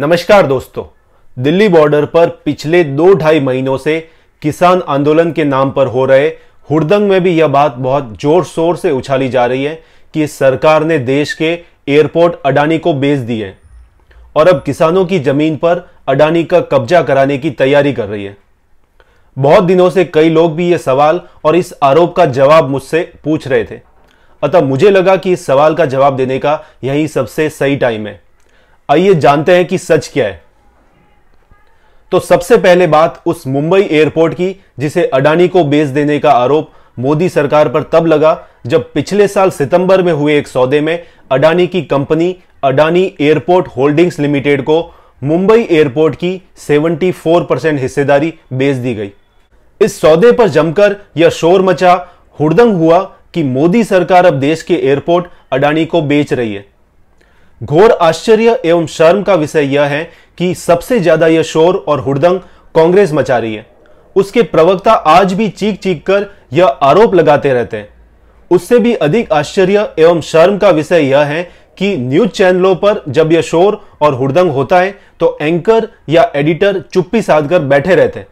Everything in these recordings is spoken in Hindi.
नमस्कार दोस्तों दिल्ली बॉर्डर पर पिछले दो ढाई महीनों से किसान आंदोलन के नाम पर हो रहे हुड़दंग में भी यह बात बहुत जोर शोर से उछाली जा रही है कि सरकार ने देश के एयरपोर्ट अडानी को बेच दिए और अब किसानों की जमीन पर अडानी का कब्जा कराने की तैयारी कर रही है बहुत दिनों से कई लोग भी ये सवाल और इस आरोप का जवाब मुझसे पूछ रहे थे अतः मुझे लगा कि इस सवाल का जवाब देने का यही सबसे सही टाइम है आइए जानते हैं कि सच क्या है तो सबसे पहले बात उस मुंबई एयरपोर्ट की जिसे अडानी को बेच देने का आरोप मोदी सरकार पर तब लगा जब पिछले साल सितंबर में हुए एक सौदे में अडानी की company Adani airport holdings limited को मुंबई एयरपोर्ट की 74 परसेंट हिस्सेदारी बेच दी गई इस सौदे पर जमकर यह शोर मचा हुड़दंग हुआ कि मोदी सरकार अब देश के एयरपोर्ट अडानी को बेच रही है घोर आश्चर्य एवं शर्म का विषय यह है कि सबसे ज्यादा यह शोर और हुड़दंग कांग्रेस मचा रही है उसके प्रवक्ता आज भी चीख चीख कर यह आरोप लगाते रहते हैं उससे भी अधिक आश्चर्य एवं शर्म का विषय यह है कि न्यूज चैनलों पर जब यह शोर और हुड़दंग होता है तो एंकर या एडिटर चुप्पी साधकर बैठे रहते हैं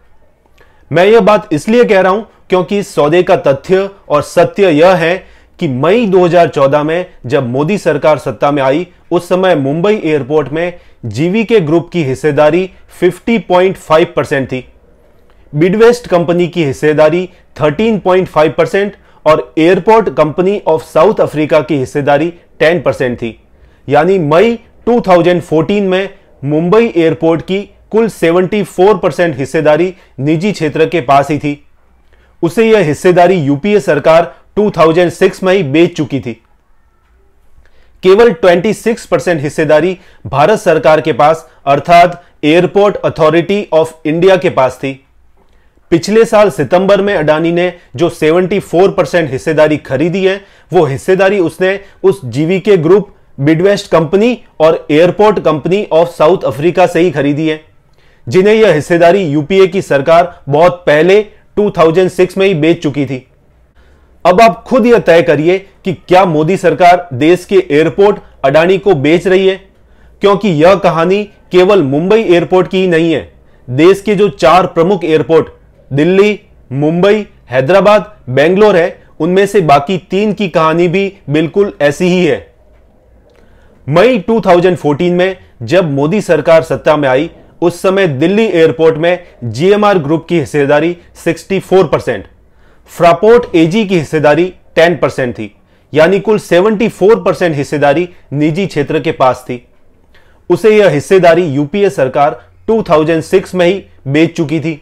मैं यह बात इसलिए कह रहा हूं क्योंकि सौदे का तथ्य और सत्य यह है कि मई 2014 में जब मोदी सरकार सत्ता में आई उस समय मुंबई एयरपोर्ट में जीवी के ग्रुप की हिस्सेदारी 50.5 परसेंट थी बिडवेस्ट कंपनी की हिस्सेदारी 13.5 परसेंट और airport company of South Africa की हिस्सेदारी 10 परसेंट थी यानी मई 2014 में मुंबई एयरपोर्ट की कुल 74 परसेंट हिस्सेदारी निजी क्षेत्र के पास ही थी उसे यह हिस्सेदारी यूपीए सरकार 2006 में ही बेच चुकी थी केवल 26 परसेंट हिस्सेदारी भारत सरकार के पास अर्थात एयरपोर्ट अथॉरिटी ऑफ इंडिया के पास थी पिछले साल सितंबर में अडानी ने जो 74 परसेंट हिस्सेदारी खरीदी है वो हिस्सेदारी उसने उस जीवीके ग्रुप मिडवेस्ट कंपनी और airport company of South Africa से ही खरीदी है जिन्हें यह हिस्सेदारी यूपीए की सरकार बहुत पहले 2006 में ही बेच चुकी थी अब आप खुद यह तय करिए कि क्या मोदी सरकार देश के एयरपोर्ट अडानी को बेच रही है क्योंकि यह कहानी केवल मुंबई एयरपोर्ट की ही नहीं है देश के जो चार प्रमुख एयरपोर्ट दिल्ली मुंबई हैदराबाद बेंगलोर है उनमें से बाकी तीन की कहानी भी बिल्कुल ऐसी ही है मई 2014 में जब मोदी सरकार सत्ता में आई उस समय दिल्ली एयरपोर्ट में जीएमआर ग्रुप की हिस्सेदारी 64 परसेंट फ्रापोर्ट एजी की हिस्सेदारी 10 परसेंट थी यानी कुल 74 परसेंट हिस्सेदारी निजी क्षेत्र के पास थी उसे यह हिस्सेदारी यूपीए सरकार 2006 में ही बेच चुकी थी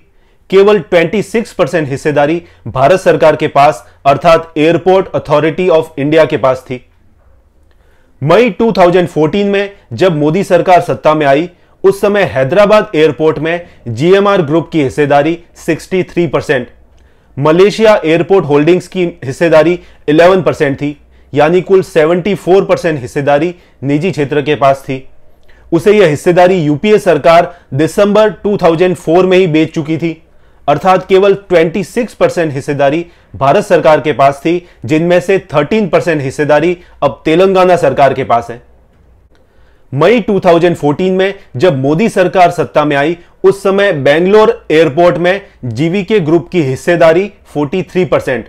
केवल 26 परसेंट हिस्सेदारी भारत सरकार के पास अर्थात एयरपोर्ट अथॉरिटी ऑफ इंडिया के पास थी मई 2014 में जब मोदी सरकार सत्ता में आई उस समय हैदराबाद एयरपोर्ट में जीएमआर ग्रुप की हिस्सेदारी 63 परसेंट मलेशिया एयरपोर्ट होल्डिंग्स की हिस्सेदारी 11 परसेंट थी यानी कुल 74 परसेंट हिस्सेदारी निजी क्षेत्र के पास थी उसे यह हिस्सेदारी यूपीए सरकार दिसंबर 2004 में ही बेच चुकी थी अर्थात केवल 26 परसेंट हिस्सेदारी भारत सरकार के पास थी जिनमें से 13 परसेंट हिस्सेदारी अब तेलंगाना सरकार के पास है मई 2014 में जब मोदी सरकार सत्ता में आई उस समय बेंगलोर एयरपोर्ट में जीवी के ग्रुप की हिस्सेदारी 43 परसेंट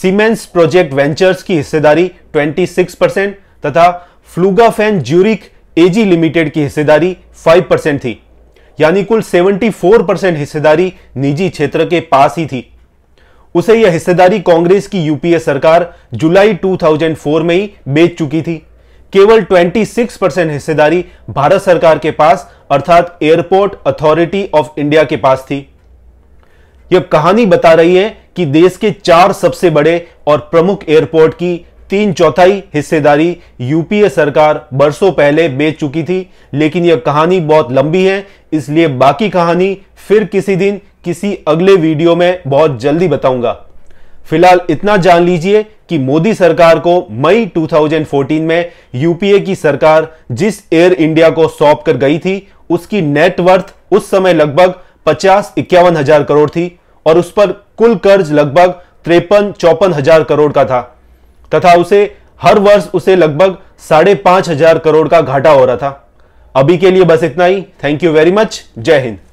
सीमेंस प्रोजेक्ट वेंचर्स की हिस्सेदारी 26 परसेंट तथा फ्लूगाफेन ज्यूरिक एजी लिमिटेड की हिस्सेदारी 5 परसेंट थी यानी कुल 74 परसेंट हिस्सेदारी निजी क्षेत्र के पास ही थी उसे यह हिस्सेदारी कांग्रेस की यूपीए सरकार जुलाई 2004 में ही बेच चुकी थी केवल 26 परसेंट हिस्सेदारी भारत सरकार के पास अर्थात एयरपोर्ट अथॉरिटी ऑफ इंडिया के पास थी यह कहानी बता रही है कि देश के चार सबसे बड़े और प्रमुख एयरपोर्ट की तीन चौथाई हिस्सेदारी यूपीए सरकार बरसों पहले बेच चुकी थी लेकिन यह कहानी बहुत लंबी है इसलिए बाकी कहानी फिर किसी दिन किसी अगले वीडियो में बहुत जल्दी बताऊंगा फिलहाल इतना जान लीजिए कि मोदी सरकार को मई 2014 में यूपीए की सरकार जिस एयर इंडिया को सौंप कर गई थी उसकी नेटवर्थ उस समय लगभग पचास इक्यावन हजार करोड़ थी और उस पर कुल कर्ज लगभग त्रेपन चौपन हजार करोड़ का था तथा उसे हर वर्ष उसे लगभग साढ़े पांच हजार करोड़ का घाटा हो रहा था अभी के लिए बस इतना ही थैंक यू वेरी मच जय हिंद